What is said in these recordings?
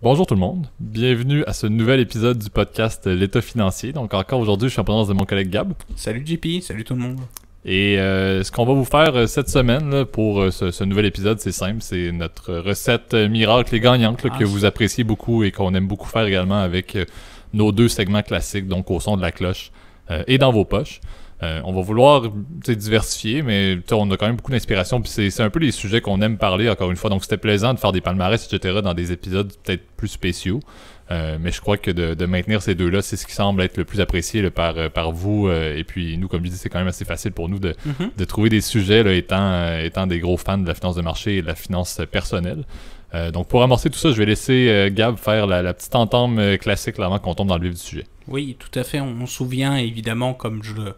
Bonjour tout le monde, bienvenue à ce nouvel épisode du podcast euh, L'État financier. Donc encore aujourd'hui, je suis en présence de mon collègue Gab. Salut JP, salut tout le monde. Et euh, ce qu'on va vous faire euh, cette semaine pour ce, nouvel épisode, c'est simple, c'est notre recette miracle et gagnante que ah, vous appréciez beaucoup et qu'on aime beaucoup faire également avec nos deux segments classiques, donc au son de la cloche et dans vos poches. Euh, on va vouloir diversifier, mais on a quand même beaucoup d'inspiration. Puis c'est un peu les sujets qu'on aime parler, encore une fois. Donc c'était plaisant de faire des palmarès, etc., dans des épisodes peut-être plus spéciaux. Euh, mais je crois que de, maintenir ces deux-là, c'est ce qui semble être le plus apprécié par, euh, par vous. et puis nous, comme je dis, c'est quand même assez facile pour nous de, mm-hmm. trouver des sujets étant, étant des gros fans de la finance de marché et de la finance personnelle. donc pour amorcer tout ça, je vais laisser Gab faire la, petite entame classique avant qu'on tombe dans le vif du sujet. Oui, tout à fait. On, on se souvient évidemment, comme je le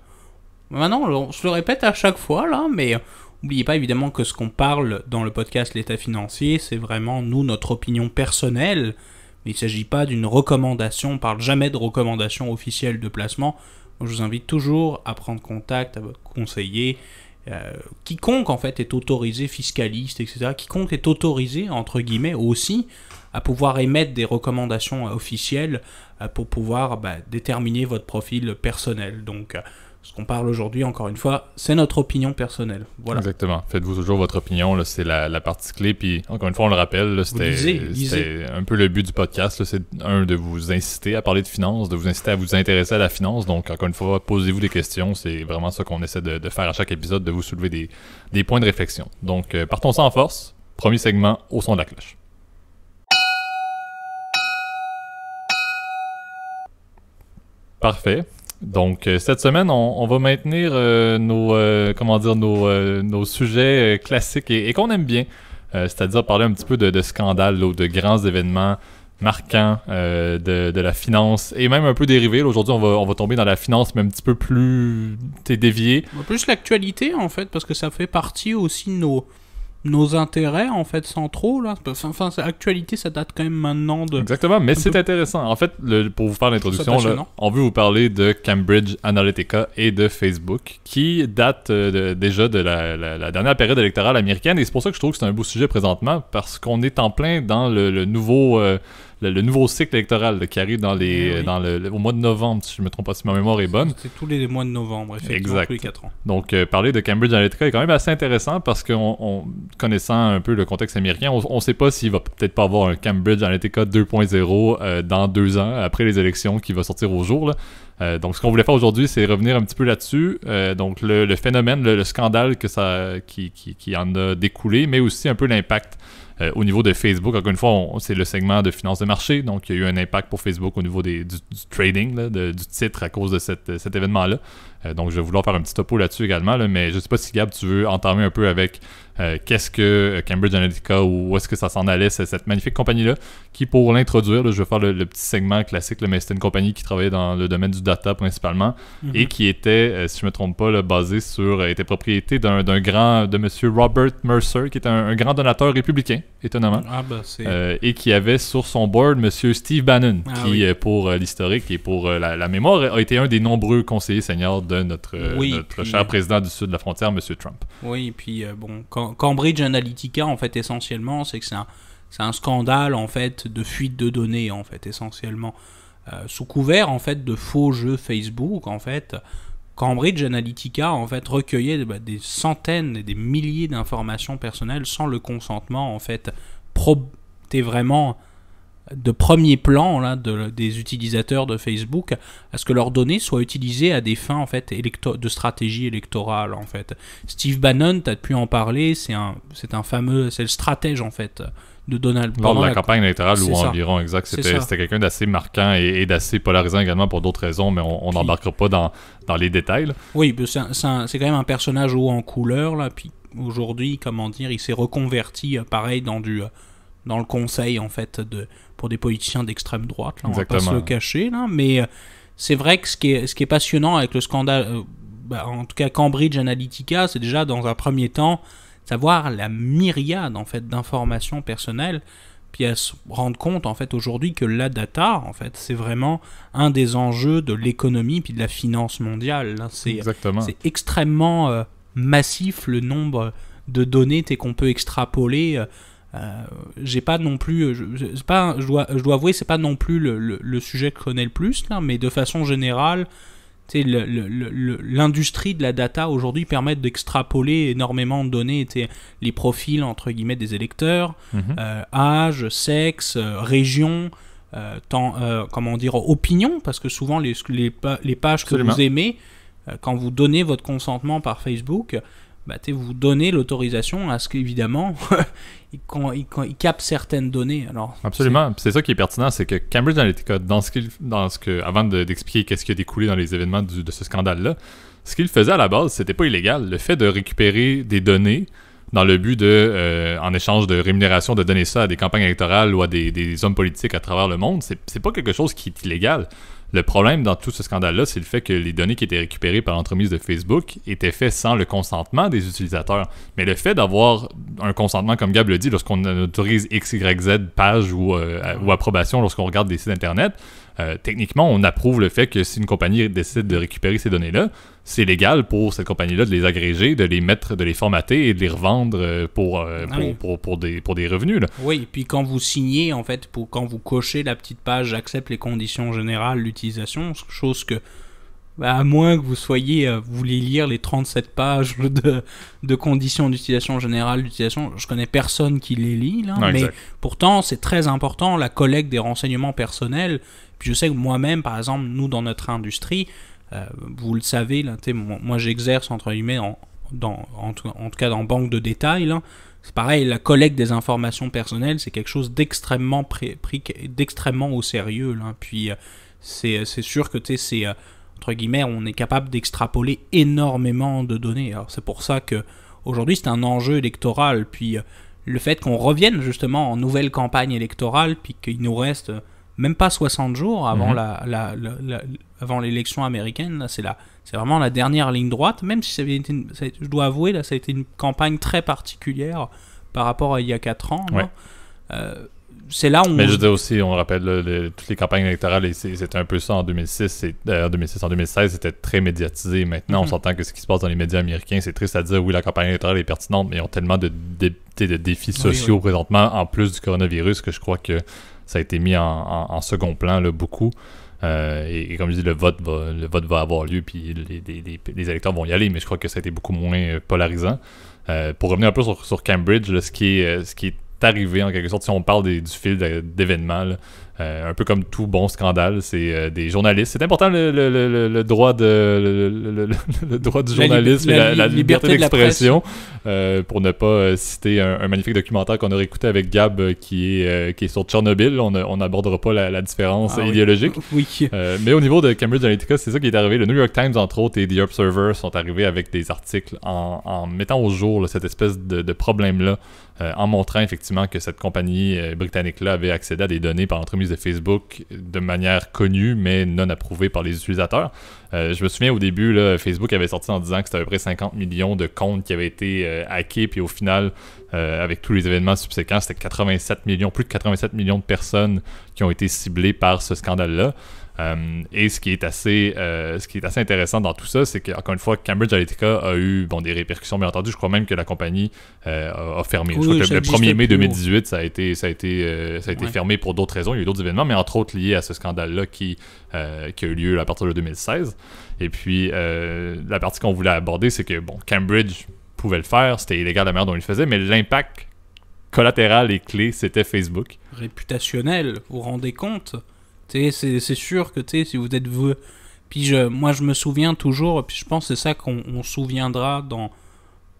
Maintenant, je le répète à chaque fois là, mais n'oubliez euh, pas évidemment que ce qu'on parle dans le podcast L'état financier, c'est vraiment nous, notre opinion personnelle. il ne s'agit pas d'une recommandation, on ne parle jamais de recommandation officielle de placement. Je vous invite toujours à prendre contact à votre conseiller. Euh, quiconque en fait est autorisé, fiscaliste, etc., quiconque est autorisé, entre guillemets, aussi à pouvoir émettre des recommandations officielles euh, pour pouvoir bah, déterminer votre profil personnel. Donc ce qu'on parle aujourd'hui, encore une fois, c'est notre opinion personnelle. Voilà. Exactement. Faites-vous toujours votre opinion. C'est la, partie clé. Puis, encore une fois, on le rappelle, c'est un peu le but du podcast. C'est, un, de vous inciter à parler de finances, de vous inciter à vous intéresser à la finance. Donc, encore une fois, posez-vous des questions. C'est vraiment ce qu'on essaie de, faire à chaque épisode, de vous soulever des, points de réflexion. Donc, euh, partons sans force. Premier segment, au son de la cloche. Parfait. Donc euh, cette semaine, on, va maintenir euh, nos euh, comment dire nos, nos sujets classiques et, qu'on aime bien, c'est-à-dire parler un petit peu de, scandales ou de grands événements marquants de, de, la finance et même un peu dérivés. Aujourd'hui, on va, on va tomber dans la finance, mais un petit peu plus dévié. Plus l'actualité en fait, parce que ça fait partie aussi de nos nos intérêts en fait trop, là enfin actualité ça date quand même maintenant de exactement mais c'est intéressant en fait pour vous faire l'introduction on veut vous parler de Cambridge Analytica et de Facebook qui date euh, déjà de la, dernière période électorale américaine et c'est pour ça que je trouve que c'est un beau sujet présentement parce qu'on est en plein dans le, nouveau euh, le, nouveau cycle électoral qui arrive dans les, eh dans le, au mois de novembre, si je ne me trompe pas, si ma mémoire est bonne. C'est tous les mois de novembre, effectivement, tous les 4 ans. Donc, euh, parler de Cambridge Analytica est quand même assez intéressant parce que, connaissant un peu le contexte américain, on ne sait pas s'il va peut-être pas avoir un Cambridge Analytica 2.0 euh, dans deux ans, après les élections, qui va sortir au jour. Euh, donc, ce qu'on voulait faire aujourd'hui, c'est revenir un petit peu là-dessus. donc, le, phénomène, le, scandale que ça, qui, qui, en a découlé, mais aussi un peu l'impact euh, au niveau de Facebook, encore une fois, c'est le segment de finances de marché, donc il y a eu un impact pour Facebook au niveau des, du, trading, du titre à cause de euh, cet événement-là. Euh, donc je vais vouloir faire un petit topo là-dessus également, mais je ne sais pas si Gab, tu veux entamer un peu avec euh, qu'est-ce que euh, Cambridge Analytica ou où est-ce que ça s'en allait, cette magnifique compagnie-là, qui pour l'introduire, je vais faire le, petit segment classique, le mais c'était une compagnie qui travaillait dans le domaine du data principalement mhm. et qui était, euh, si je ne me trompe pas, le basée sur, était propriété d'un grand, de monsieur Robert Mercer, qui était un, grand donateur républicain, étonnamment, ah bah, et qui avait sur son board monsieur Steve Bannon, ah qui pour l'historique et pour la, mémoire a été un des nombreux conseillers seniors de notre, notre cher président du sud de la frontière, monsieur Trump. Oui, puis bon, quand Cambridge Analytica, en fait, essentiellement, c'est que c'est un, scandale, en fait, de fuite de données, en fait, essentiellement. Euh, sous couvert, en fait, de faux jeux Facebook, en fait, Cambridge Analytica, en fait, recueillait bah, des centaines et des milliers d'informations personnelles sans le consentement, en fait, t'es vraiment de premier plan là, de, des utilisateurs de Facebook à ce que leurs données soient utilisées à des fins en fait, de stratégie électorale. En fait. Steve Bannon, tu as pu en parler, c'est un, un fameux, c'est le stratège en fait de Donald Lors de la, campagne électorale ou environ, exact. C'était quelqu'un d'assez marquant et, d'assez polarisant également pour d'autres raisons, mais on n'embarquera pas dans, dans, les détails. Oui, ben, c'est quand même un personnage haut en couleur, là, puis aujourd'hui, comment dire, il s'est reconverti, euh, pareil, dans du euh, dans le conseil, en fait, de, pour des politiciens d'extrême droite, là, on va pas se le cacher, là, mais euh, c'est vrai que ce qui, est, ce qui est passionnant avec le scandale, euh, bah, en tout cas Cambridge Analytica, c'est déjà dans un premier temps savoir la myriade en fait d'informations personnelles, puis à se rendre compte en fait aujourd'hui que la data en fait c'est vraiment un des enjeux de l'économie puis de la finance mondiale. C'est extrêmement euh, massif le nombre de données qu'on peut extrapoler. Euh, j'ai pas non plus, je, pas, je dois, je dois avouer, c'est pas non plus le, le, sujet que je connais le plus là, mais de façon générale, l'industrie de la data aujourd'hui permet d'extrapoler énormément de données, les profils entre guillemets des électeurs, mhm. euh, âge, sexe, euh, région. temps comment dire, opinion, parce que souvent les, les, pages que vous aimez, quand vous donnez votre consentement par Facebook, bah, vous donnez l'autorisation à ce qu'évidemment, ils il, capte certaines données. Alors, Absolument. C'est ça qui est pertinent, c'est que Cambridge Analytica, dans ce, dans ce avant d'expliquer qu'est-ce qui a découlé dans les événements de ce scandale-là, ce qu'il faisait à la base, c'était pas illégal. Le fait de récupérer des données dans le but de, euh, en échange de rémunération, de donner ça à des campagnes électorales ou à des, des hommes politiques à travers le monde, c'est pas quelque chose qui est illégal. Le problème dans tout ce scandale-là, c'est le fait que les données qui étaient récupérées par l'entremise de Facebook étaient faites sans le consentement des utilisateurs. Mais le fait d'avoir un consentement, comme Gab le dit, lorsqu'on autorise XYZ page ou, euh, ou approbation lorsqu'on regarde des sites Internet, euh, techniquement, on approuve le fait que si une compagnie décide de récupérer ces données-là, c'est légal pour cette compagnie-là de les agréger, de les mettre, de les formater et de les revendre euh, pour, euh, ah pour, pour, des, pour des revenus. Là. Oui, et puis quand vous signez, en fait, pour, quand vous cochez la petite page j'accepte les conditions générales d'utilisation, chose que bah, à moins que vous soyez, vous voulez lire les 37 pages de, de conditions d'utilisation générale d'utilisation, je connais personne qui les lit, mais pourtant c'est très important, la collecte des renseignements personnels, puis je sais que moi-même, par exemple, nous, dans notre industrie, euh, vous le savez, moi, j'exerce, entre guillemets, en, dans, en, tout, cas dans banque de détails, c'est pareil, la collecte des informations personnelles, c'est quelque chose d'extrêmement d'extrêmement au sérieux. Puis euh, euh, c'est sûr que c'est, entre guillemets, on est capable d'extrapoler énormément de données. Alors c'est pour ça que aujourd'hui c'est un enjeu électoral. Puis le fait qu'on revienne justement en nouvelle campagne électorale, puis qu'il nous reste même pas 60 jours avant, mhm. la, avant l'élection américaine. C'est c'est vraiment la dernière ligne droite, même si ça été je dois avouer, là, ça a été une campagne très particulière par rapport à il y a 4 ans. Euh, c'est là où. Mais je dis aussi, on rappelle, toutes les campagnes électorales, c'était un peu ça en 2006. Euh, en 2006, 2016, c'était très médiatisé. Maintenant, on mhm. s'entend que ce qui se passe dans les médias américains, c'est triste à dire, oui, la campagne électorale est pertinente, mais ils ont tellement de, défis sociaux présentement, en plus du coronavirus, que je crois que ça a été mis en, second plan beaucoup. Euh, et, comme je dis, le vote va, le vote va avoir lieu, puis les, électeurs vont y aller, mais je crois que ça a été beaucoup moins polarisant. Euh, pour revenir un peu sur, Cambridge, ce, qui ce qui est euh, arrivé en quelque sorte, si on parle du fil d'événements, euh, un peu comme tout bon scandale, c'est euh, des journalistes. C'est important le, droit de le, droit du journalisme la, liberté, d'expression. Euh, pour ne pas citer un, magnifique documentaire qu'on aurait écouté avec Gab qui est qui sur Tchernobyl, on n'abordera pas la, différence ah idéologique. mais au niveau de Cambridge Analytica, c'est ça qui est arrivé. Le New York Times entre autres et The Observer sont arrivés avec des articles en, mettant au jour cette espèce de, de problème là euh, en montrant effectivement que cette compagnie euh, britannique-là avait accédé à des données par l'entremise de Facebook de manière connue mais non approuvée par les utilisateurs. Euh, je me souviens au début, là, Facebook avait sorti en disant que c'était à peu près 50 millions de comptes qui avaient été hackés, puis au final, avec tous les événements subséquents, c'était 87 millions, plus de 87 millions de personnes qui ont été ciblées par ce scandale-là. Euh, et euh, ce qui est assez, intéressant dans tout ça, c'est qu'encore une fois, Cambridge Analytica a eu bon, des répercussions, bien entendu. Je crois même que la compagnie euh, a fermé. je crois que le 1er mai 2018, ça a été, fermé pour d'autres raisons. Il y a eu d'autres événements, mais entre autres liés à ce scandale-là qui, a eu lieu à partir de 2016. Et puis, la partie qu'on voulait aborder, c'est que bon, Cambridge pouvait le faire, c'était illégal la manière dont il le faisait, mais l'impact collatéral et clé, c'était Facebook. Réputationnel, vous vous rendez compte c'est sûr que si vous êtes vous. Puis je, moi, je me souviens toujours, puis je pense que c'est ça qu'on souviendra dans,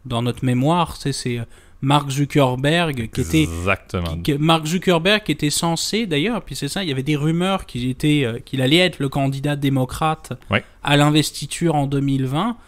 dans notre mémoire, c'est euh, Mark Zuckerberg qui était Exactement. Mark Zuckerberg était censé d'ailleurs puis c'est ça il y avait des rumeurs qu'il était euh, qu'il allait être le candidat démocrate à l'investiture en 2020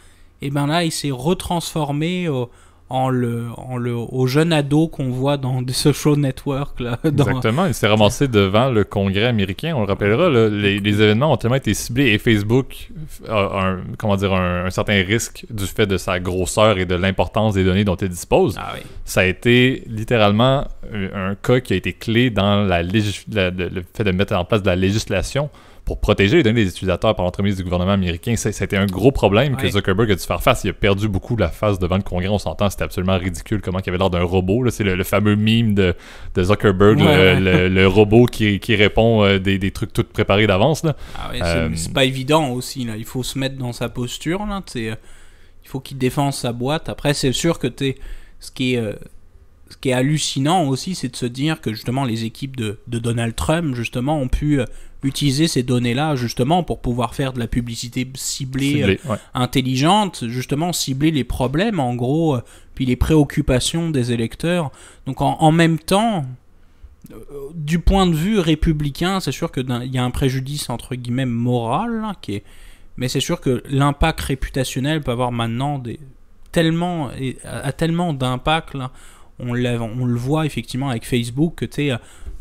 et ben là il s'est retransformé au, en le, en au jeune ado qu'on voit dans des Social Network. Là, Exactement, il s'est ramassé devant le Congrès américain, on le rappellera, les, événements ont tellement été ciblés et Facebook a un, comment dire, un, certain risque du fait de sa grosseur et de l'importance des données dont il dispose. Ah Ça a été littéralement un, cas qui a été clé dans la, le fait de mettre en place de la législation pour protéger les des utilisateurs par l'entremise du gouvernement américain. C'était un gros problème que Zuckerberg a dû faire face. Il a perdu beaucoup la face devant le Congrès. On s'entend, c'était absolument ridicule comment il avait l'air d'un robot. C'est le, fameux mime de, Zuckerberg, le, robot qui, répond euh, des, trucs tout préparés d'avance. Ah euh, c'est pas évident aussi. Il faut se mettre dans sa posture. Là. Euh, il faut qu'il défende sa boîte. Après, c'est sûr que es, ce qui est ce qui est hallucinant aussi, c'est de se dire que justement les équipes de, de, Donald Trump, justement, ont pu utiliser ces données-là justement pour pouvoir faire de la publicité ciblée, euh, intelligente, justement cibler les problèmes en gros, euh, puis les préoccupations des électeurs. Donc en, même temps, euh, du point de vue républicain, c'est sûr qu'il y a un préjudice entre guillemets moral, hein, qui est... mais c'est sûr que l'impact réputationnel peut avoir maintenant des... tellement, a tellement d'impact on, on le voit effectivement avec Facebook, que tu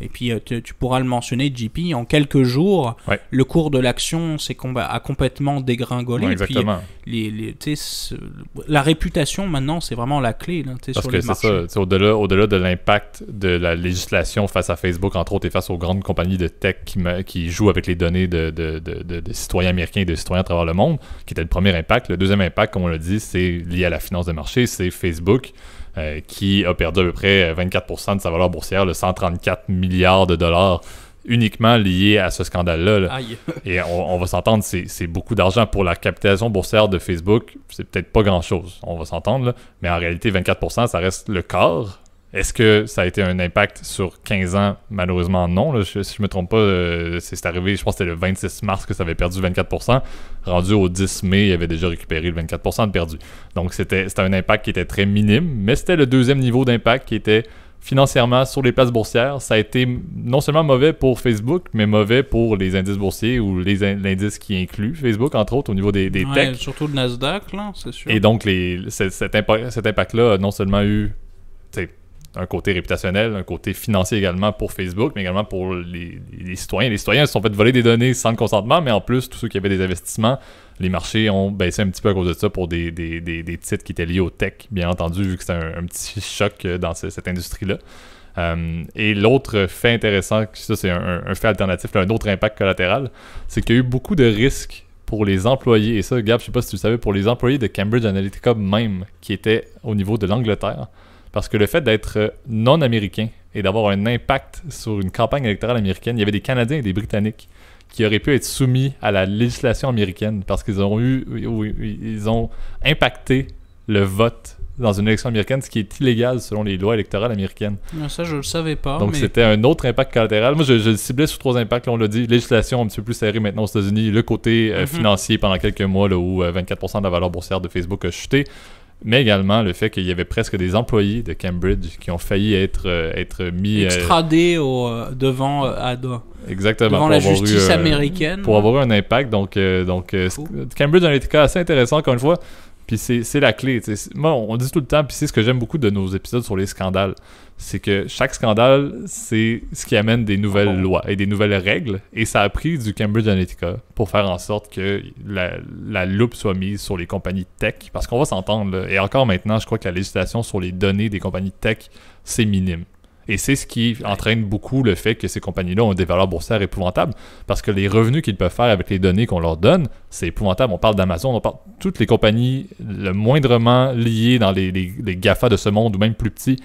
et puis euh, tu, pourras le mentionner, JP, en quelques jours, le cours de l'action a complètement dégringolé. exactement. la réputation maintenant, c'est vraiment la clé Parce sur que c'est Ça, au-delà, au-delà de l'impact de la législation face à Facebook, entre autres, et face aux grandes compagnies de tech qui, jouent avec les données de, de, citoyens américains et de citoyens à travers le monde, qui était le premier impact. Le deuxième impact, comme on l'a dit, c'est lié à la finance de marché, c'est Facebook. Euh, qui a perdu à peu près 24% euh, de sa valeur boursière, le 134 milliards de dollars uniquement liés à ce scandale-là. Et on, va s'entendre, c'est beaucoup d'argent pour la capitalisation boursière de Facebook. C'est peut-être pas grand-chose, on va s'entendre. Mais en réalité, 24%, ça reste le corps. Est-ce que ça a été un impact sur 15 ans? Malheureusement, non. Si Je, si me trompe pas, euh, c'est arrivé, je pense que c'était le 26 mars que ça avait perdu 24 Rendu au 10 mai, il avait déjà récupéré le 24 de perdu. Donc, c'était un impact qui était très minime, mais c'était le deuxième niveau d'impact qui était financièrement sur les places boursières. Ça a été non seulement mauvais pour Facebook, mais mauvais pour les indices boursiers ou les l'indice qui inclut Facebook, entre autres, au niveau des, des Surtout le Nasdaq, là, c'est sûr. Et donc, les, cet, impact-là non seulement eu un côté réputationnel, un côté financier également pour Facebook, mais également pour les, citoyens. Les citoyens se sont fait voler des données sans le consentement, mais en plus, tous ceux qui avaient des investissements, les marchés ont baissé un petit peu à cause de ça pour des, des, titres qui étaient liés au tech, bien entendu, vu que c'était un, petit choc euh, dans cette industrie-là. Euh, et l'autre fait intéressant, ça c'est un, fait alternatif, un autre impact collatéral, c'est qu'il y a eu beaucoup de risques pour les employés, et ça, Gab, je sais pas si tu le savais, pour les employés de Cambridge Analytica même, qui étaient au niveau de l'Angleterre. Parce que le fait d'être euh, non américain et d'avoir un impact sur une campagne électorale américaine, il y avait des Canadiens et des Britanniques qui auraient pu être soumis à la législation américaine parce qu'ils ont eu, ils ont impacté le vote dans une élection américaine, ce qui est illégal selon les lois électorales américaines. Ça, je ne le savais pas. Donc, c'était un autre impact collatéral. Moi, je, ciblais sur trois impacts. on l'a dit, législation un petit peu plus serrée maintenant aux États-Unis, le côté euh, mhm. financier pendant quelques mois là, où 24 euh, de la valeur boursière de Facebook a chuté mais également le fait qu'il y avait presque des employés de Cambridge qui ont failli être, euh, être mis... Euh, Extradés au, euh, devant Ada. Exactement. Devant la justice américaine. Pour avoir un impact. Donc, donc Cambridge, dans un cas assez intéressant, encore une fois. Puis c'est la clé. Moi, on dit tout le temps, puis c'est ce que j'aime beaucoup de nos épisodes sur les scandales. C'est que chaque scandale, c'est ce qui amène des nouvelles oh. lois et des nouvelles règles. Et ça a pris du Cambridge Analytica pour faire en sorte que la, la loupe soit mise sur les compagnies tech. Parce qu'on va s'entendre. Et encore maintenant, je crois que la législation sur les données des compagnies tech, c'est minime. Et c'est ce qui entraîne beaucoup le fait que ces compagnies-là ont des valeurs boursières épouvantables, parce que les revenus qu'ils peuvent faire avec les données qu'on leur donne, c'est épouvantable. On parle d'Amazon, on parle toutes les compagnies le moindrement liées dans les, les, les GAFA de ce monde, ou même plus petits,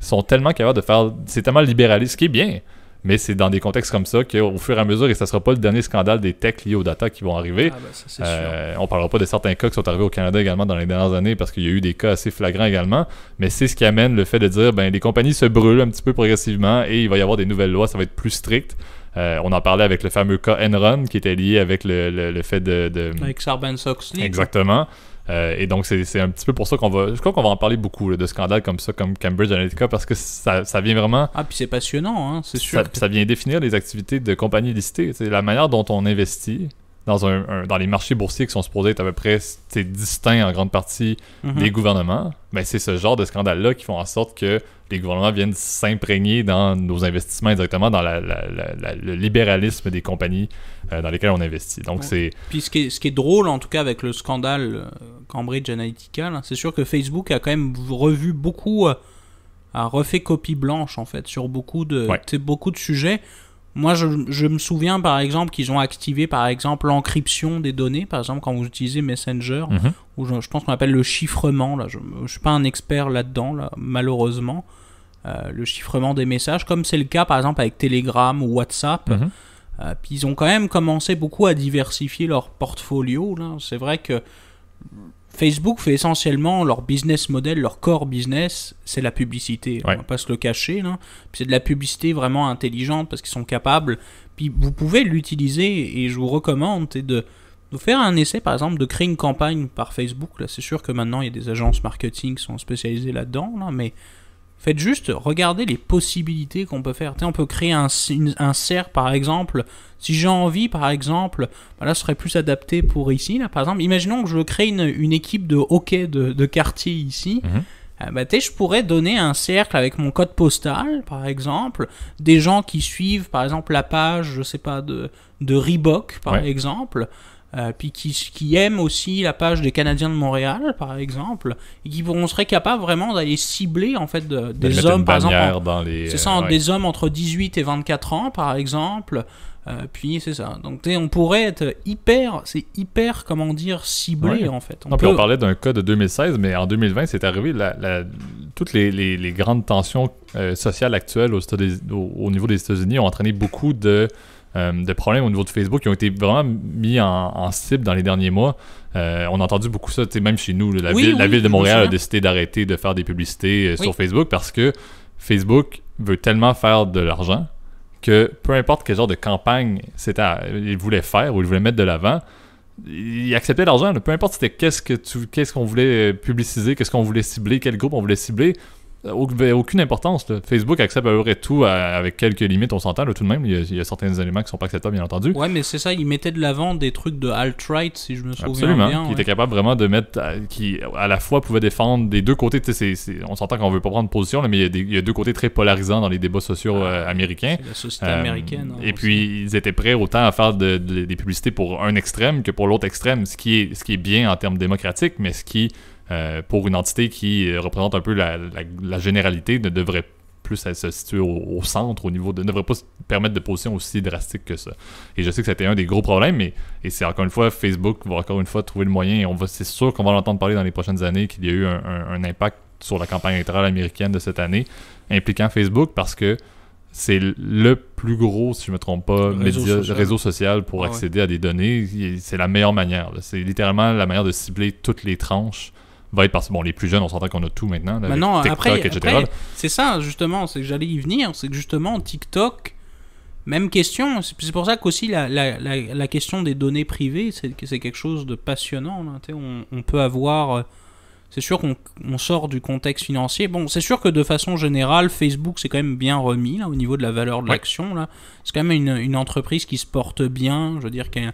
sont tellement capables de faire... C'est tellement libéraliste, ce qui est bien mais c'est dans des contextes comme ça qu'au fur et à mesure, et ça ne sera pas le dernier scandale des techs liés aux data qui vont arriver. Ah, ben, euh, on ne parlera pas de certains cas qui sont arrivés au Canada également dans les dernières années parce qu'il y a eu des cas assez flagrants également, mais c'est ce qui amène le fait de dire ben les compagnies se brûlent un petit peu progressivement et il va y avoir des nouvelles lois, ça va être plus strict. Euh, on en parlait avec le fameux cas Enron qui était lié avec le, fait de, de, Avec Sarbanes-Oxley. Exactement. Euh, et donc, c'est un petit peu pour ça qu'on va. Je crois qu'on va en parler beaucoup de scandales comme ça, comme Cambridge Analytica, parce que ça, ça vient vraiment. Ah, puis c'est passionnant, hein, c'est sûr. Ça, ça, vient définir les activités de compagnies listées. C'est la manière dont on investit dans, les marchés boursiers qui sont supposés être à peu près distincts en grande partie mhm. des gouvernements, ben c'est ce genre de scandale-là qui font en sorte que les gouvernements viennent s'imprégner dans nos investissements directement, dans le libéralisme des compagnies euh, dans lesquelles on investit. Donc c'est. Puis ce qui, est, ce qui, est, drôle en tout cas avec le scandale euh, Cambridge Analytica, c'est sûr que Facebook a quand même revu beaucoup, euh, a refait copie blanche en fait sur beaucoup de, beaucoup de sujets moi, je, me souviens par exemple qu'ils ont activé par exemple l'encryption des données, par exemple quand vous utilisez Messenger, mhm. ou je, pense qu'on appelle le chiffrement. Là, je, ne suis pas un expert là-dedans, malheureusement. Euh, le chiffrement des messages, comme c'est le cas par exemple avec Telegram ou WhatsApp. Mhm. Euh, puis ils ont quand même commencé beaucoup à diversifier leur portfolio. C'est vrai que Facebook fait essentiellement leur business model, leur core business, c'est la publicité. Hein, on va pas se le cacher. Hein. C'est de la publicité vraiment intelligente parce qu'ils sont capables. Puis vous pouvez l'utiliser et je vous recommande de, de faire un essai, par exemple, de créer une campagne par Facebook. Là, c'est sûr que maintenant il y a des agences marketing qui sont spécialisées là-dedans, mais Faites juste regarder les possibilités qu'on peut faire. on peut créer un, un par exemple. Si j'ai envie, par exemple, bah là, ce serait plus adapté pour ici. Là, par exemple, imaginons que je crée une, une équipe de hockey de, quartier ici. Mhm. Euh, bah, je pourrais donner un cercle avec mon code postal, par exemple, des gens qui suivent, par exemple, la page, je sais pas, de, de Reebok, par exemple. Euh, puis qui, qui, aiment aussi la page des Canadiens de Montréal, par exemple, et qui serait capable vraiment d'aller cibler en fait des hommes, par exemple, c'est ça, euh, des hommes entre 18 et 24 ans, par exemple. Euh, puis c'est ça. Donc on pourrait être hyper, c'est hyper, comment dire, ciblé en fait. On, parlait d'un cas de 2016, mais en 2020, c'est arrivé la, toutes les, grandes tensions sociales actuelles au niveau des États-Unis ont entraîné beaucoup de euh, de problèmes au niveau de Facebook qui ont été vraiment mis en, cible dans les derniers mois. Euh, on a entendu beaucoup ça, même chez nous. La, ville, de Montréal a décidé d'arrêter de faire des publicités euh, sur Facebook parce que Facebook veut tellement faire de l'argent que peu importe quel genre de campagne il voulait faire ou il voulait mettre de l'avant, il acceptait l'argent. Peu importe c'était qu'est-ce qu'est-ce qu'on voulait publiciser, qu'est-ce qu'on voulait cibler, quel groupe on voulait cibler euh, ben, aucune importance. Facebook accepte à peu tout avec quelques limites, on s'entend tout de même. Il y, a, certains éléments qui sont pas acceptables, bien entendu. Ouais, mais c'est ça, ils mettaient de l'avant des trucs de alt-right, si je me souviens bien. Absolument, qui étaient capables vraiment de mettre, euh, qui à la fois pouvaient défendre des deux côtés. on s'entend qu'on veut pas prendre position, mais il y, a deux côtés très polarisants dans les débats sociaux ah, euh, américains. La société américaine. Hein, et puis, ils étaient prêts autant à faire des publicités pour un extrême que pour l'autre extrême, ce qui, est, ce qui est bien en termes démocratiques, mais ce qui euh, pour une entité qui euh, représente un peu la, généralité, ne devrait plus se situer au, centre, au niveau de. ne devrait pas se permettre de position aussi drastique que ça. Et je sais que c'était un des gros problèmes, mais et c'est encore une fois, Facebook va encore une fois trouver le moyen, et on va, c'est sûr qu'on va l'entendre parler dans les prochaines années qu'il y a eu un, impact sur la campagne électorale américaine de cette année, impliquant Facebook, parce que c'est le plus gros, si je ne me trompe pas, réseau, social. pour ah accéder à des données. C'est la meilleure manière. C'est littéralement la manière de cibler toutes les tranches va être parce que bon, les plus jeunes, on s'entend qu'on a tout maintenant. maintenant, TikTok, après, etc. c'est ça, justement, c'est que j'allais y venir, c'est que justement, TikTok, même question, c'est pour ça qu'aussi la, la, la, question des données privées, c'est quelque chose de passionnant. on, peut avoir. Euh, c'est sûr qu'on sort du contexte financier. Bon, c'est sûr que de façon générale, Facebook c'est quand même bien remis au niveau de la valeur de l'action l'action. C'est quand même une, une, entreprise qui se porte bien, je veux dire, qu'elle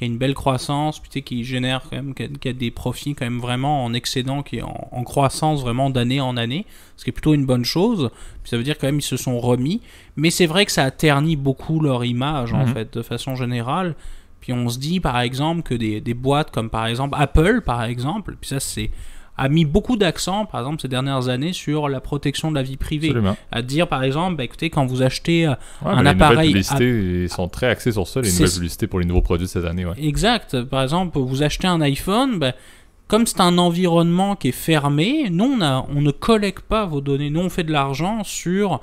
qui a une belle croissance, puis tu qui génère quand même, qui a, a, des profits quand même vraiment en excédent, qui est en, croissance vraiment d'année en année, ce qui est plutôt une bonne chose. ça veut dire quand même ils se sont remis, mais c'est vrai que ça a terni beaucoup leur image en mhm. fait de façon générale. Puis on se dit par exemple que des, des boîtes comme par exemple Apple par exemple, puis ça c'est a mis beaucoup d'accent, par exemple, ces dernières années, sur la protection de la vie privée. À dire, par exemple, bah, écoutez, quand vous achetez euh, un appareil. Les publicités sont très axées sur ça, les nouvelles publicités pour les nouveaux produits de ces années. Exact. Par exemple, vous achetez un iPhone, bah, comme c'est un environnement qui est fermé, nous, on, on ne collecte pas vos données. Nous, on fait de l'argent sur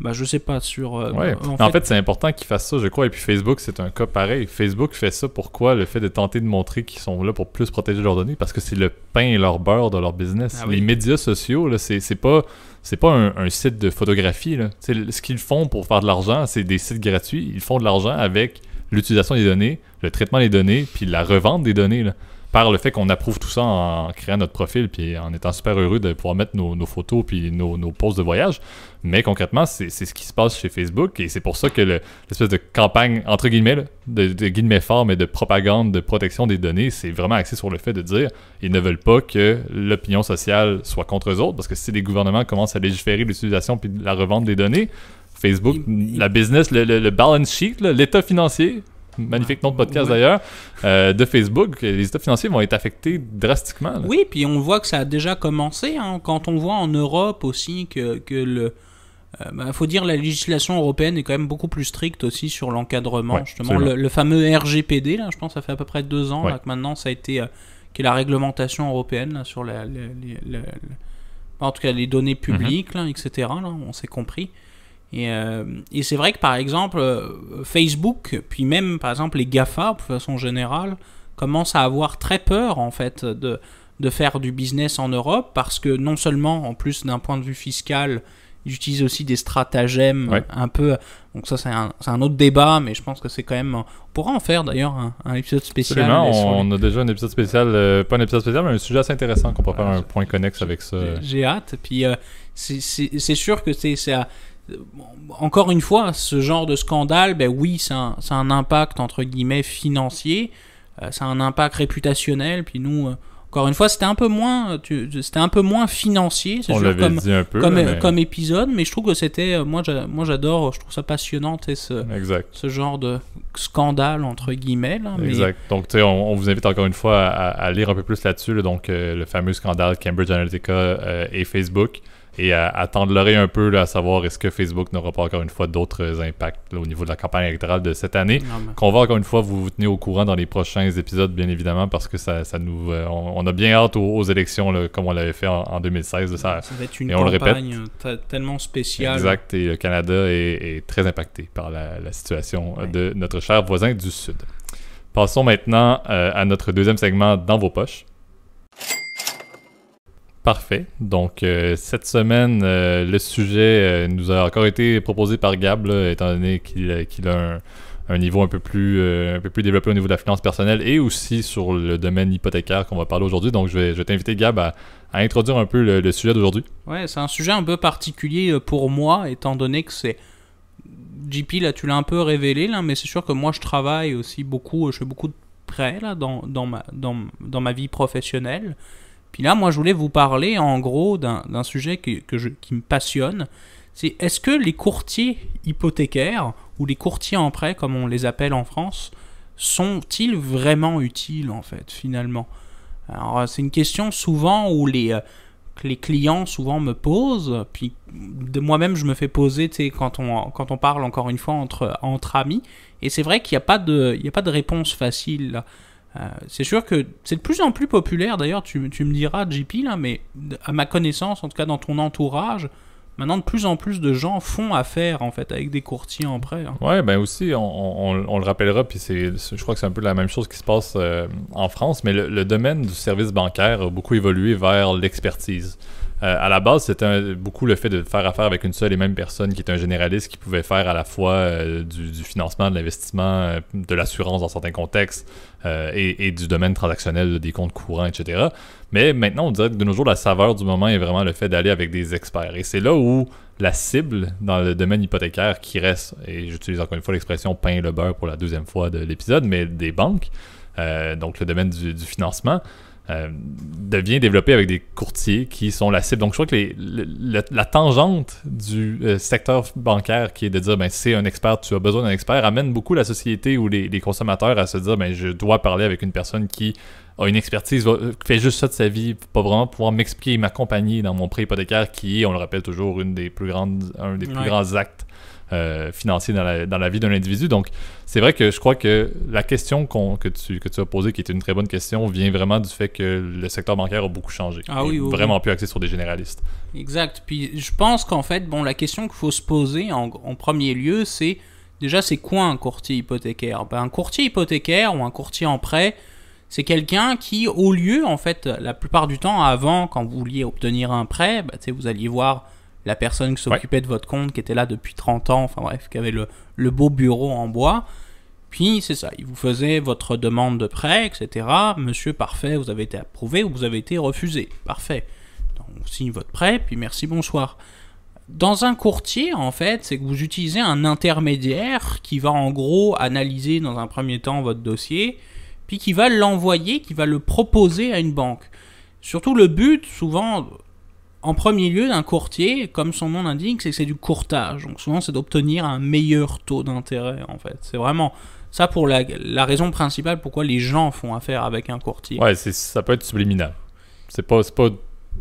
bah, je sais pas, sur. Euh, en, fait, c'est important qu'ils fassent ça, je crois. Et puis Facebook, c'est un cas pareil. Facebook fait ça pourquoi le fait de tenter de montrer qu'ils sont là pour plus protéger leurs données Parce que c'est le pain et leur beurre de leur business. Ah Les médias sociaux, là, c'est, pas. C'est pas un, site de photographie. Là. Ce qu'ils font pour faire de l'argent, c'est des sites gratuits. Ils font de l'argent avec l'utilisation des données, le traitement des données, puis la revente des données. Là par le fait qu'on approuve tout ça en créant notre profil puis en étant super heureux de pouvoir mettre nos, photos puis nos, posts de voyage. Mais concrètement, c'est ce qui se passe chez Facebook et c'est pour ça que l'espèce de campagne, entre guillemets, de, guillemets forme mais de propagande, de protection des données, c'est vraiment axé sur le fait de dire ils ne veulent pas que l'opinion sociale soit contre eux autres parce que si les gouvernements commencent à légiférer l'utilisation puis la revente des données, Facebook, la business, le, le balance sheet, l'état financier, magnifique nom de podcast d'ailleurs, euh, de Facebook, les états financiers vont être affectés drastiquement. Oui, puis on voit que ça a déjà commencé. Hein. quand on voit en Europe aussi que, le. Il euh, bah, faut dire la législation européenne est quand même beaucoup plus stricte aussi sur l'encadrement. justement, le, fameux RGPD, là, je pense, ça fait à peu près deux ans que maintenant ça a été. Euh, la réglementation européenne sur en tout cas les données publiques, mhm. etc. on s'est compris. Euh, et, c'est vrai que par exemple, euh, Facebook, puis même par exemple les GAFA, de façon générale, commencent à avoir très peur en fait de, de faire du business en Europe parce que non seulement en plus d'un point de vue fiscal, ils utilisent aussi des stratagèmes un peu. Donc ça c'est un, un, autre débat, mais je pense que c'est quand même. On pourra en faire d'ailleurs un, épisode spécial. On, on, a déjà un épisode spécial, euh, pas un épisode spécial, mais un sujet assez intéressant qu'on pourra faire ah, un point connexe avec ça. J'ai hâte. Puis c'est sûr que c'est encore une fois, ce genre de scandale, ben oui, c'est un, impact entre guillemets financier, C'est euh, un impact réputationnel. Puis nous, euh, encore une fois, c'était un peu moins, c'était un peu moins financier, c'est comme, épisode, mais je trouve que c'était, euh, moi, j'adore, je trouve ça passionnant, ce, ce genre de scandale entre guillemets. exact. Donc, on, vous invite encore une fois à, lire un peu plus là-dessus, donc le fameux scandale Cambridge Analytica et Facebook et à, tendre l'oreille un peu à savoir est-ce que Facebook n'aura pas encore une fois d'autres impacts au niveau de la campagne électorale de cette année. Qu'on va encore une fois vous, vous tenir au courant dans les prochains épisodes, bien évidemment, parce que ça, nous, euh, on, a bien hâte aux, élections comme on l'avait fait en, 2016. Ça, ça va être une on campagne euh, tellement spéciale. Exact, et le Canada est, très impacté par la, situation euh, de notre cher voisin du Sud. Passons maintenant à notre deuxième segment dans vos poches. Parfait. Donc, euh, cette semaine, euh, le sujet euh, nous a encore été proposé par Gab, étant donné qu'il a un, niveau un peu, plus, peu plus développé au niveau de la finance personnelle et aussi sur le domaine hypothécaire qu'on va parler aujourd'hui. Donc, je vais, t'inviter, Gab, à, introduire un peu le, sujet d'aujourd'hui. Ouais, c'est un sujet un peu particulier pour moi, étant donné que c'est. JP, là, tu l'as un peu révélé, là, mais c'est sûr que moi, je travaille aussi beaucoup, je fais beaucoup de prêts là, dans, ma, dans, dans ma vie professionnelle. Puis là, moi, je voulais vous parler en gros d'un sujet que, qui me passionne. C'est est-ce que les courtiers hypothécaires, ou les courtiers en prêt, comme on les appelle en France, sont-ils vraiment utiles, en fait, finalement Alors, euh, c'est une question souvent où les, euh, les clients souvent me posent, puis de moi-même, je me fais poser, quand on, quand on parle, encore une fois, entre, entre amis. Et c'est vrai qu'il n'y a, pas de, a pas de réponse facile, là. Euh, c'est sûr que c'est de plus en plus populaire, d'ailleurs, tu, me diras, JP, là, mais à ma connaissance, en tout cas dans ton entourage, maintenant de plus en plus de gens font affaire, en fait, avec des courtiers en prêt. Hein. Ouais, ben aussi, on, le rappellera, puis je crois que c'est un peu la même chose qui se passe euh, en France, mais le, domaine du service bancaire a beaucoup évolué vers l'expertise. Euh, à la base, c'était beaucoup le fait de faire affaire avec une seule et même personne qui est un généraliste qui pouvait faire à la fois euh, du, financement, de l'investissement, euh, de l'assurance dans certains contextes et, du domaine transactionnel, des comptes courants, etc. Mais maintenant, on dirait que de nos jours, la saveur du moment est vraiment le fait d'aller avec des experts. Et c'est là où la cible dans le domaine hypothécaire qui reste, et j'utilise encore une fois l'expression pain le beurre pour la deuxième fois de l'épisode, mais des banques, donc le domaine du, du financement, euh, devient développé avec des courtiers qui sont la cible. Donc, je crois que la tangente du euh, secteur bancaire qui est de dire ben, c'est un expert, tu as besoin d'un expert, amène beaucoup la société ou les, consommateurs à se dire ben, je dois parler avec une personne qui a une expertise, qui euh, fait juste ça de sa vie, pas vraiment pouvoir m'expliquer et m'accompagner dans mon prêt hypothécaire qui est, on le rappelle toujours, une des plus grandes, un des plus grands actes euh, financier dans la, vie d'un individu. Donc, c'est vrai que je crois que la question que, tu, que tu as posée, qui était une très bonne question, vient vraiment du fait que le secteur bancaire a beaucoup changé. Ah Il vraiment plus axé sur des généralistes. Exact. Puis je pense qu'en fait, bon, la question qu'il faut se poser en, premier lieu, c'est déjà, c'est quoi un courtier hypothécaire ben, Un courtier hypothécaire ou un courtier en prêt, c'est quelqu'un qui, au lieu, en fait, la plupart du temps, avant, quand vous vouliez obtenir un prêt, ben, vous alliez voir la personne qui s'occupait de votre compte, qui était là depuis 30 ans, enfin bref, qui avait le, le beau bureau en bois. Puis c'est ça, il vous faisait votre demande de prêt, etc. Monsieur, parfait, vous avez été approuvé ou vous avez été refusé. Parfait. Donc on signe votre prêt, puis merci, bonsoir. Dans un courtier, en fait, c'est que vous utilisez un intermédiaire qui va en gros analyser dans un premier temps votre dossier, puis qui va l'envoyer, qui va le proposer à une banque. Surtout le but, souvent, en premier lieu, un courtier, comme son nom l'indique, c'est c'est du courtage. Donc souvent, c'est d'obtenir un meilleur taux d'intérêt, en fait. C'est vraiment ça pour la, raison principale pourquoi les gens font affaire avec un courtier. Ouais, ça peut être subliminal. C'est pas, pas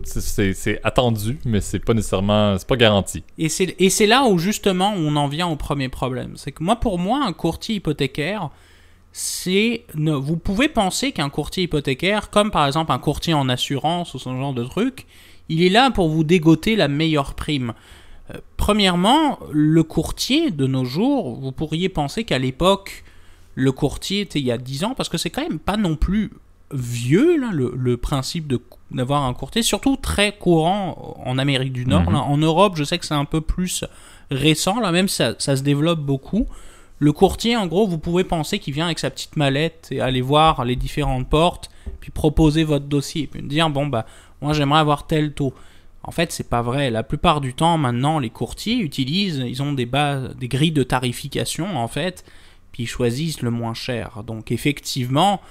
c'est attendu, mais c'est pas nécessairement, c'est pas garanti. Et c'est là où justement on en vient au premier problème. C'est que moi, pour moi, un courtier hypothécaire, c'est, vous pouvez penser qu'un courtier hypothécaire, comme par exemple un courtier en assurance ou ce genre de truc, il est là pour vous dégoter la meilleure prime. Euh, premièrement, le courtier de nos jours, vous pourriez penser qu'à l'époque, le courtier était il y a 10 ans, parce que c'est quand même pas non plus vieux le, principe d'avoir un courtier, surtout très courant en Amérique du Nord. Mhm. En Europe, je sais que c'est un peu plus récent, là même ça, ça, se développe beaucoup. Le courtier, en gros, vous pouvez penser qu'il vient avec sa petite mallette et aller voir les différentes portes, puis proposer votre dossier, puis dire bon bah moi, j'aimerais avoir tel taux. En fait, c'est pas vrai. La plupart du temps, maintenant, les courtiers utilisent, ils ont des des grilles de tarification, en fait, puis ils choisissent le moins cher. Donc, effectivement,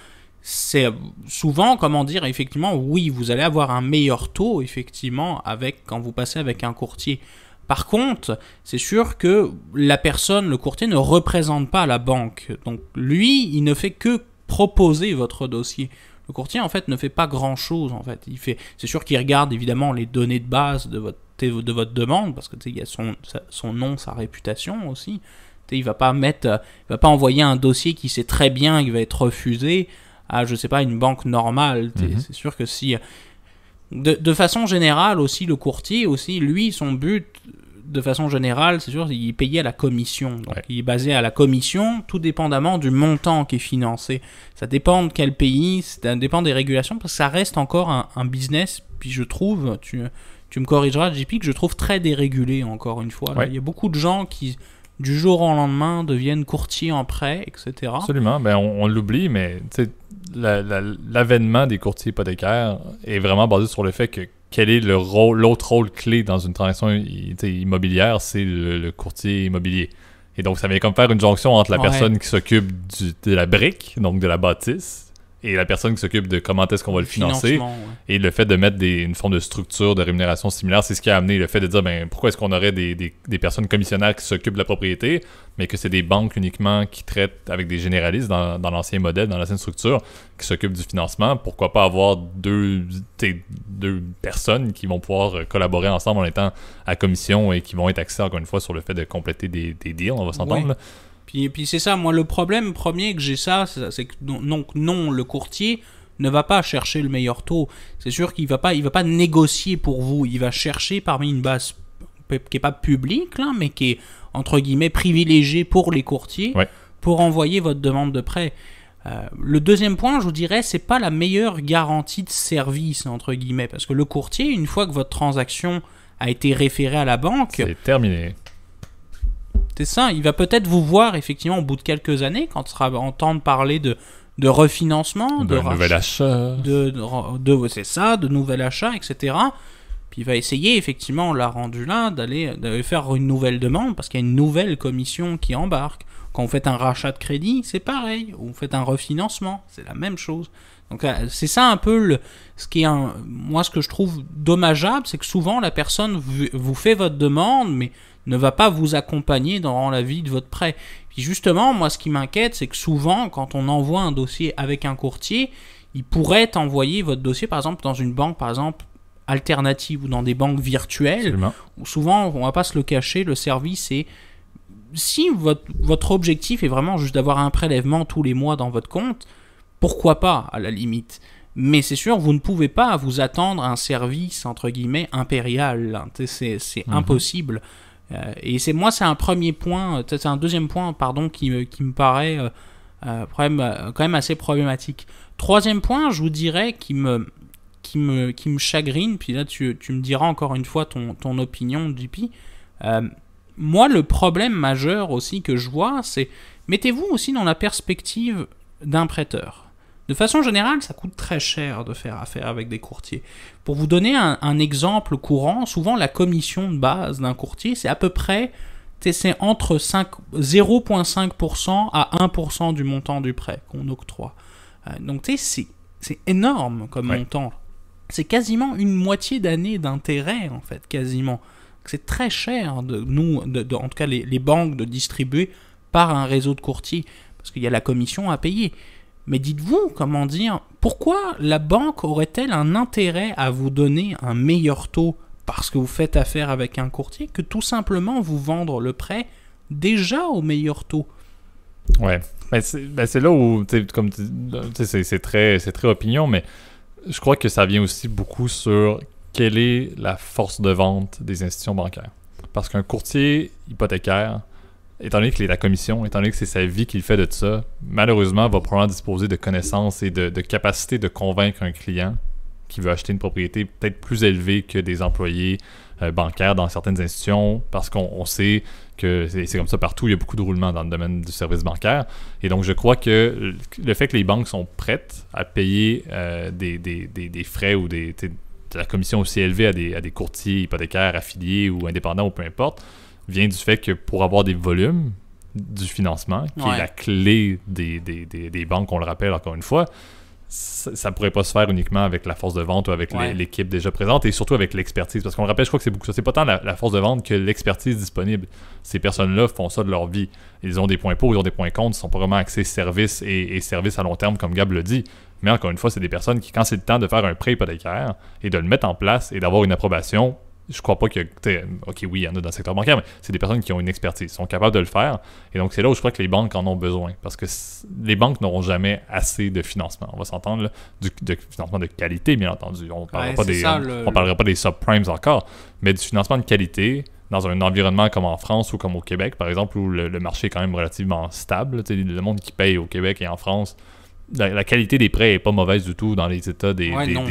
c'est souvent, comment dire, effectivement, oui, vous allez avoir un meilleur taux, effectivement, avec, quand vous passez avec un courtier. Par contre, c'est sûr que la personne, le courtier, ne représente pas la banque. Donc, lui, il ne fait que proposer votre dossier. Le courtier, en fait, ne fait pas grand-chose, en fait. Il fait, c'est sûr qu'il regarde, évidemment, les données de base de votre, de votre demande, parce que, y a son, nom, sa réputation aussi. il va pas mettre, euh, va pas envoyer un dossier qui sait très bien qu'il va être refusé à, je sais pas, une banque normale. Mm-hmm. C'est sûr que si... Euh, de, de façon générale aussi, le courtier, aussi, lui, son but, de façon générale, c'est sûr, il est payé à la commission. Donc, il est basé à la commission, tout dépendamment du montant qui est financé. Ça dépend de quel pays, ça dépend des régulations, parce que ça reste encore un, business. Puis je trouve, tu, tu me corrigeras, JP, que je trouve très dérégulé, encore une fois. il y a beaucoup de gens qui, du jour au lendemain, deviennent courtiers en prêt, etc. Absolument. Ben, on, l'oublie, mais l'avènement la, des courtiers hypothécaires est vraiment basé sur le fait que quel est le rôle, l'autre rôle clé dans une transaction immobilière, c'est le, courtier immobilier. Et donc, ça vient comme faire une jonction entre la personne qui s'occupe de la brique, donc de la bâtisse, et la personne qui s'occupe de comment est-ce qu'on va le financer. Et le fait de mettre une forme de structure de rémunération similaire, c'est ce qui a amené le fait de dire ben, pourquoi est-ce qu'on aurait des, personnes commissionnaires qui s'occupent de la propriété, mais que c'est des banques uniquement qui traitent avec des généralistes dans, l'ancien modèle, dans l'ancienne structure, qui s'occupent du financement. Pourquoi pas avoir deux, deux personnes qui vont pouvoir collaborer ensemble en étant à commission et qui vont être axées, encore une fois, sur le fait de compléter des, deals, on va s'entendre. Puis, puis c'est ça, moi, le problème premier que j'ai ça, c'est que non, non, le courtier ne va pas chercher le meilleur taux. C'est sûr qu'il va pas, il va pas négocier pour vous. Il va chercher parmi une base qui est pas publique, là, mais qui est entre guillemets privilégiée pour les courtiers, pour envoyer votre demande de prêt. Euh, le deuxième point, je vous dirais, c'est pas la meilleure garantie de service entre guillemets, parce que le courtier, une fois que votre transaction a été référée à la banque, c'est terminé ça. Il va peut-être vous voir, effectivement, au bout de quelques années, quand on sera entendre parler de, de refinancement, de, nouvel achat. De, c'est ça, de nouvel achat, etc. Puis il va essayer, effectivement, on l'a rendu là, d'aller faire une nouvelle demande, parce qu'il y a une nouvelle commission qui embarque. Quand vous faites un rachat de crédit, c'est pareil. Ou vous faites un refinancement, c'est la même chose. Donc euh, c'est ça un peu le, ce qui est un, moi ce que je trouve dommageable, c'est que souvent la personne vous fait votre demande, mais ne va pas vous accompagner dans la vie de votre prêt. Puis justement, moi, ce qui m'inquiète, c'est que souvent, quand on envoie un dossier avec un courtier, il pourrait envoyer votre dossier, par exemple, dans une banque, par exemple, alternative ou dans des banques virtuelles. souvent, on va pas se le cacher, le service est si votre, objectif est vraiment juste d'avoir un prélèvement tous les mois dans votre compte, pourquoi pas à la limite mais c'est sûr, vous ne pouvez pas vous attendre à un service, entre guillemets, impérial. C'est mhm. impossible. Euh, et c'est moi, c'est un premier point, euh, c'est un deuxième point, pardon, qui, qui me paraît euh, problème, quand même assez problématique. Troisième point, je vous dirais, qui me, qui me, qui me chagrine, puis là tu, tu me diras encore une fois ton, ton opinion, Dupi. moi, le problème majeur aussi que je vois, c'est mettez-vous aussi dans la perspective d'un prêteur. De façon générale, ça coûte très cher de faire affaire avec des courtiers. Pour vous donner un, exemple courant, souvent la commission de base d'un courtier, c'est à peu près c'est entre 0,5% à 1% du montant du prêt qu'on octroie. Euh, donc c'est énorme comme montant. C'est quasiment une moitié d'année d'intérêt, en fait, quasiment. C'est très cher, de nous, de, en tout cas les banques, de distribuer par un réseau de courtiers, parce qu'il y a la commission à payer. Mais dites-vous, comment dire, pourquoi la banque aurait-elle un intérêt à vous donner un meilleur taux parce que vous faites affaire avec un courtier que tout simplement vous vendre le prêt déjà au meilleur taux Ouais, mais ben, ben, c'est là où, comme c'est très, très opinion, mais je crois que ça vient aussi beaucoup sur quelle est la force de vente des institutions bancaires. Parce qu'un courtier hypothécaire, étant donné que la commission, étant donné que c'est sa vie qu'il fait de ça, malheureusement, va probablement disposer de connaissances et de, capacités de convaincre un client qui veut acheter une propriété peut-être plus élevée que des employés euh, bancaires dans certaines institutions, parce qu'on sait que c'est comme ça partout, il y a beaucoup de roulements dans le domaine du service bancaire. Et donc, je crois que le fait que les banques sont prêtes à payer euh, des, frais ou des, de la commission aussi élevée à des, à des courtiers hypothécaires affiliés ou indépendants ou peu importe, vient du fait que pour avoir des volumes du financement, qui est la clé des, banques, on le rappelle encore une fois, ça ne pourrait pas se faire uniquement avec la force de vente ou avec l'équipe déjà présente et surtout avec l'expertise. Parce qu'on le rappelle, je crois que c'est beaucoup ça. C'est pas tant la, force de vente que l'expertise disponible. Ces personnes-là font ça de leur vie. Ils ont des points pour, ils ont des points contre, ils sont pas vraiment axés service et, et service à long terme, comme Gab le dit. Mais encore une fois, c'est des personnes qui, quand c'est le temps de faire un prêt hypothécaire et de le mettre en place et d'avoir une approbation, je crois pas que. Ok, oui, il y en a dans le secteur bancaire, mais c'est des personnes qui ont une expertise, sont capables de le faire. Et donc, c'est là où je crois que les banques en ont besoin. Parce que les banques n'auront jamais assez de financement. On va s'entendre, du de financement de qualité, bien entendu. On ne parlera, pas, des, on parlera pas des subprimes encore, mais du financement de qualité dans un environnement comme en France ou comme au Québec, par exemple, où le, marché est quand même relativement stable. sais, le monde qui paye au Québec et en France la, qualité des prêts est pas mauvaise du tout dans les états des,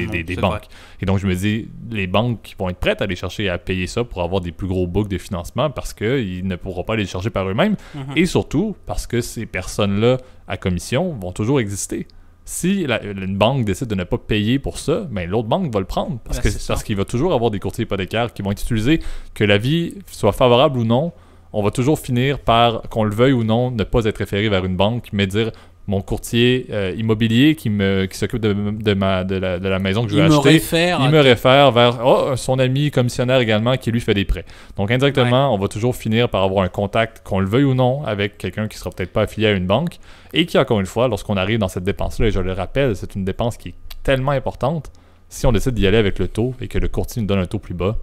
des, des, banques. Et donc, je me dis, les banques vont être prêtes à aller chercher à payer ça pour avoir des plus gros boucles de financement parce qu'ils ne pourront pas les chercher par eux-mêmes. Mm-hmm. Et surtout, parce que ces personnes-là à commission vont toujours exister. Si la, une banque décide de ne pas payer pour ça, mais ben, l'autre banque va le prendre parce ben, qu'il va toujours avoir des courtiers pas d'écart qui vont être utilisés, que vie soit favorable ou non on va toujours finir par, qu'on le veuille ou non, ne pas être référé vers une banque, mais dire mon courtier euh, immobilier qui me qui s'occupe de, ma, de, la, maison que je veux acheter. il me réfère vers oh, son ami commissionnaire également qui lui fait des prêts. Donc indirectement, on va toujours finir par avoir un contact, qu'on le veuille ou non, avec quelqu'un qui sera peut-être pas affilié à une banque et qui, encore une fois, lorsqu'on arrive dans cette dépense-là, et je le rappelle, c'est une dépense qui est tellement importante, si on décide d'y aller avec le taux et que le courtier nous donne un taux plus bas,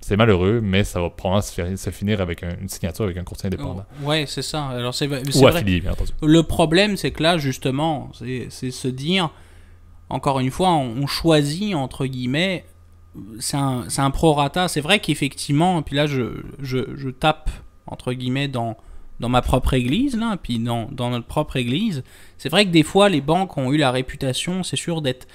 c'est malheureux, mais ça va probablement se, finir avec une signature avec un courtier indépendant. Oh, oui, c'est ça. Alors Ou affilié, bien entendu. Le problème, c'est que là, justement, c'est se dire, encore une fois, on, choisit, entre guillemets, c'est un, un, prorata. C'est vrai qu'effectivement, puis là, je, tape, entre guillemets, dans, dans ma propre église, puis dans, dans notre propre église. C'est vrai que des fois, les banques ont eu la réputation, c'est sûr, d'être,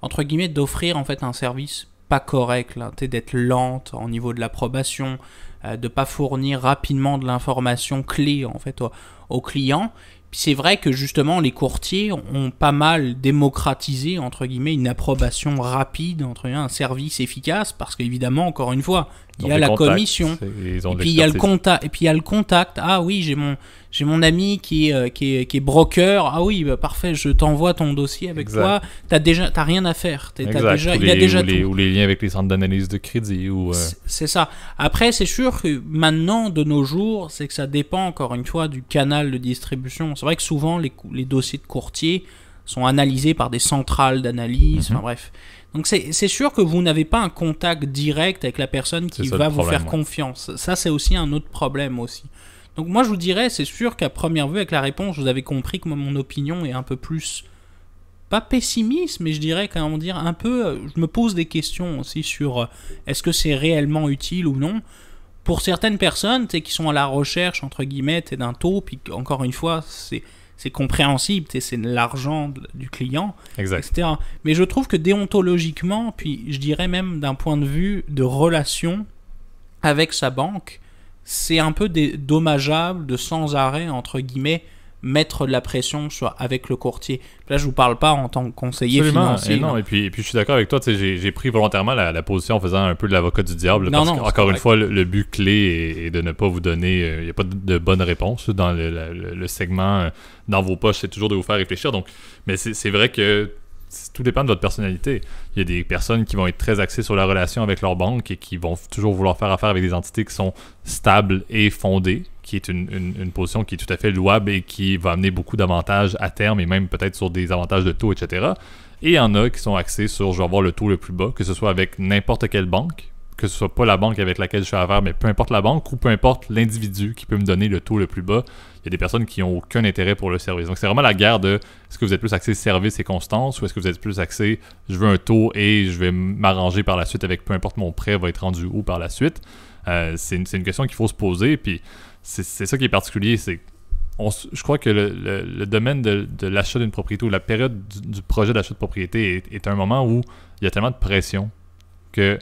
entre guillemets, d'offrir en fait un service pas correct là, d'être lente au niveau de l'approbation, euh, de pas fournir rapidement de l'information clé en fait au, client. c'est vrai que justement les courtiers ont pas mal démocratisé entre guillemets une approbation rapide entre un service efficace parce qu'évidemment encore une fois il y a la commission et il y a le contact et puis il y a le contact ah oui j'ai mon j'ai mon ami qui est, euh, qui, est, qui est broker. Ah oui, bah, parfait, je t'envoie ton dossier avec toi. T'as déjà, t'as rien à faire. il les, a déjà tout. ou les liens avec les centres d'analyse de crédit ou. Euh, c'est ça. Après, c'est sûr que maintenant, de nos jours, c'est que ça dépend encore une fois du canal de distribution. C'est vrai que souvent les, les dossiers de courtier sont analysés par des centrales d'analyse. Enfin mhm. bref. Donc c'est sûr que vous n'avez pas un contact direct avec la personne qui va vous faire confiance. Ça c'est aussi un autre problème aussi. Donc moi je vous dirais, c'est sûr qu'à première vue avec la réponse, vous avez compris que mon opinion est un peu plus pas pessimiste, mais je dirais quand même dire un peu. Euh, je me pose des questions aussi sur euh, est-ce que c'est réellement utile ou non. Pour certaines personnes, qui sont à la recherche entre guillemets d'un taux, puis encore une fois, c'est c'est compréhensible, c'est l'argent du client, exact. etc. Mais je trouve que déontologiquement, puis je dirais même d'un point de vue de relation avec sa banque, c'est un peu dommageable de sans arrêt, entre guillemets, mettre de la pression soit avec le courtier. Là, je vous parle pas en tant que conseiller financier. Et, non, Et, puis, et puis, je suis d'accord avec toi. J'ai pris volontairement la, la, position en faisant un peu de l'avocat du diable. Non, non, encore une fois, le, but clé est, de ne pas vous donner. Il euh, n'y a pas de, bonne réponse dans le, le, segment euh, dans vos poches. C'est toujours de vous faire réfléchir. Donc, mais c'est vrai que tout dépend de votre personnalité. Il y a des personnes qui vont être très axées sur la relation avec leur banque et qui vont toujours vouloir faire affaire avec des entités qui sont stables et fondées, qui est une, une position qui est tout à fait louable et qui va amener beaucoup d'avantages à terme et même peut-être sur des avantages de taux, etc. Et il y en a qui sont axés sur je vais avoir le taux le plus bas, que ce soit avec n'importe quelle banque, que ce soit pas la banque avec laquelle je suis à affaire, mais peu importe la banque ou peu importe l'individu qui peut me donner le taux le plus bas, il y a des personnes qui n'ont aucun intérêt pour le service. Donc c'est vraiment la guerre de est-ce que vous êtes plus axé service et constance ou est-ce que vous êtes plus axé je veux un taux et je vais m'arranger par la suite avec peu importe mon prêt va être rendu où par la suite. Euh, c'est une, question qu'il faut se poser, puis c'est ça qui est particulier, c'est je crois que le, domaine de, l'achat d'une propriété ou la période du, projet d'achat de propriété est un moment où il y a tellement de pression que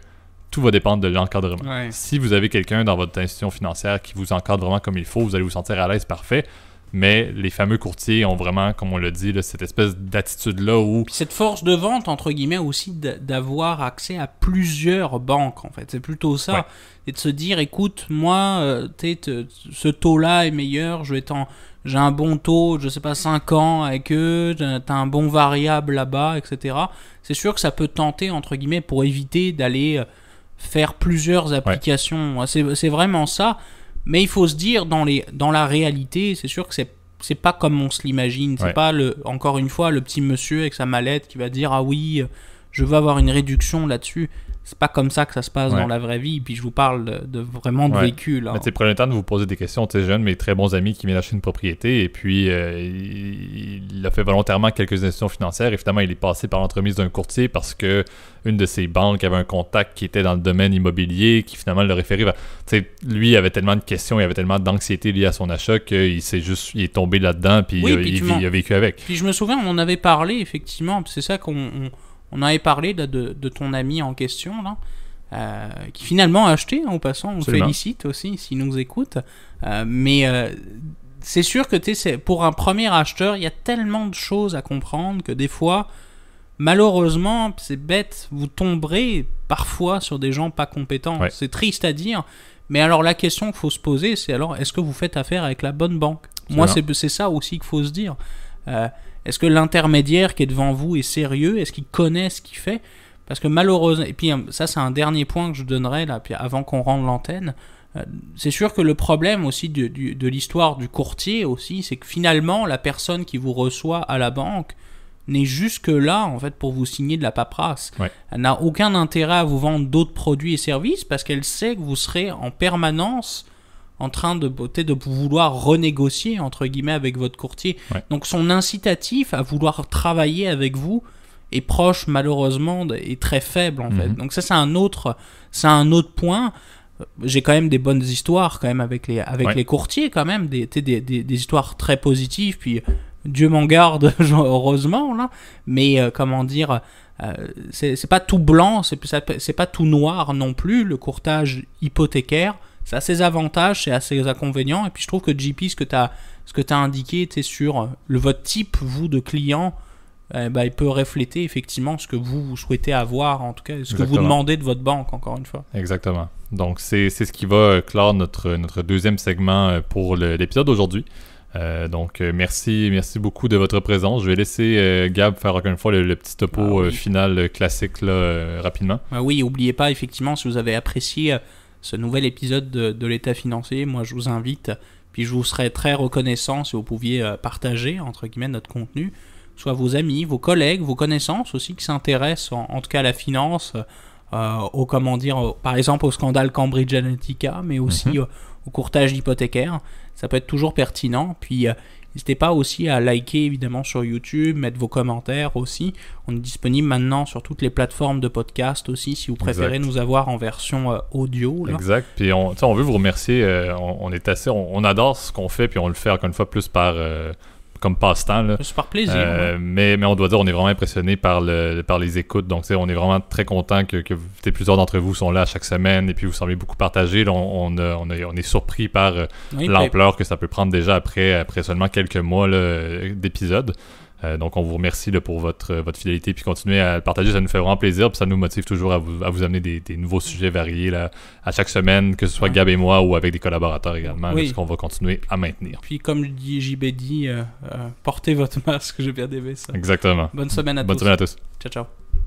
tout va dépendre de l'encadrement. Si vous avez quelqu'un dans votre institution financière qui vous encadre vraiment comme il faut, vous allez vous sentir à l'aise, parfait. Mais les fameux courtiers ont vraiment, comme on l'a dit, cette espèce d'attitude-là où... cette force de vente, entre guillemets, aussi d'avoir accès à plusieurs banques, en fait. C'est plutôt ça. Et de se dire, écoute, moi, euh, ce taux-là est meilleur, je J'ai un bon taux, je sais pas, 5 ans avec eux, Tu as un bon variable là-bas, etc. C'est sûr que ça peut tenter, entre guillemets, pour éviter d'aller... Euh, faire plusieurs applications. C'est vraiment ça. Mais il faut se dire, dans, dans la réalité, c'est sûr que c'est c'est pas comme on se l'imagine. C'est pas le, encore une fois, le petit monsieur avec sa mallette qui va dire ah oui, euh, je veux avoir une réduction là-dessus c'est pas comme ça que ça se passe dans la vraie vie. Puis je vous parle de, vraiment de vécu. Là. Mais le temps de vous poser des questions. Tu sais, j'ai un de mes très bons amis qui vient d'acheter une propriété et puis euh, il, a fait volontairement quelques institutions financières et finalement il est passé par l'entremise d'un courtier parce que une de ses banques avait un contact qui était dans le domaine immobilier qui finalement le référait. Tu lui avait tellement de questions, il avait tellement d'anxiété liée à son achat qu'il s'est juste, est tombé là-dedans puis, il, a vécu avec. Puis je me souviens, on en avait parlé effectivement. C'est ça qu'on on avait parlé de, ton ami en question, euh, qui finalement a acheté, en passant. On félicite aussi s'il nous écoute. Euh, mais euh, c'est sûr que pour un premier acheteur, il y a tellement de choses à comprendre que des fois, malheureusement, c'est bête, vous tomberez parfois sur des gens pas compétents. C'est triste à dire. Mais alors la question qu'il faut se poser, c'est alors est-ce que vous faites affaire avec la bonne banque Moi, c'est ça aussi qu'il faut se dire. Est-ce que l'intermédiaire qui est devant vous est sérieux Est-ce qu'il connaît ce qu'il fait Parce que malheureusement, et puis hein, ça c'est un dernier point que je donnerais là, avant qu'on rende l'antenne, euh, c'est sûr que le problème aussi de, l'histoire du courtier aussi, c'est que finalement la personne qui vous reçoit à la banque n'est jusque là en fait pour vous signer de la paperasse. Elle n'a aucun intérêt à vous vendre d'autres produits et services parce qu'elle sait que vous serez en permanence en train de, de vouloir renégocier entre guillemets avec votre courtier. Donc son incitatif à vouloir travailler avec vous est proche malheureusement et très faible en fait. Mhm. Donc ça c'est un autre c'est un autre point. Euh, j'ai quand même des bonnes histoires quand même avec les avec les courtiers quand même des, histoires très positives puis Dieu m'en garde heureusement là mais euh, comment dire euh, c'est pas tout blanc c'est pas tout noir non plus le courtage hypothécaire ça à ses avantages, c'est à ses inconvénients. Et puis je trouve que JP, ce que tu as, as, indiqué, c'est sur euh, le, votre type, vous, de client, eh ben, il peut refléter effectivement ce que vous, souhaitez avoir, en tout cas, ce que vous demandez de votre banque, encore une fois. Exactement. Donc, c'est ce qui va euh, clore notre, euh, notre deuxième segment pour l'épisode d'aujourd'hui. donc, merci, merci beaucoup de votre présence. Je vais laisser Gab faire encore une fois le, petit topo ah final classique là, rapidement. Ah oui, n'oubliez pas, effectivement, si vous avez apprécié ce nouvel épisode de, l'état financier. Moi, je vous invite, puis je vous serais très reconnaissant si vous pouviez euh, partager, entre guillemets, notre contenu, soit vos amis, vos collègues, vos connaissances aussi qui s'intéressent en, tout cas à la finance, euh, au, comment dire, par exemple au scandale Cambridge Analytica, mais aussi mhm. au, courtage hypothécaire. Ça peut être toujours pertinent. Puis, euh, N'hésitez pas aussi à liker évidemment sur YouTube, mettre vos commentaires aussi. On est disponible maintenant sur toutes les plateformes de podcast aussi si vous préférez nous avoir en version euh, audio. Exact. Puis on, on veut vous remercier. Euh, on, est assez, on, on adore ce qu'on fait puis on le fait encore une fois plus par euh, comme passe-temps. C'est plaisir. Euh, mais, mais on doit dire, on est vraiment impressionné par, le, par les écoutes. Donc, on est vraiment très content que, que plusieurs d'entre vous sont là chaque semaine et puis vous semblez beaucoup partager. on, on, est surpris par euh, l'ampleur que ça peut prendre déjà après, après seulement quelques mois euh, d'épisodes. Euh, donc, on vous remercie pour euh, votre, fidélité. Puis, continuez à partager. Ça nous fait vraiment plaisir. Puis, ça nous motive toujours à vous, amener des, nouveaux sujets variés là, à chaque semaine, que ce soit Gab et moi ou avec des collaborateurs également, ce qu'on va continuer à maintenir. Puis, comme JB dit, JBD, euh, portez votre masque aimé Ça. Exactement. Bonne semaine à tous. Bonne semaine à tous. Ciao, ciao.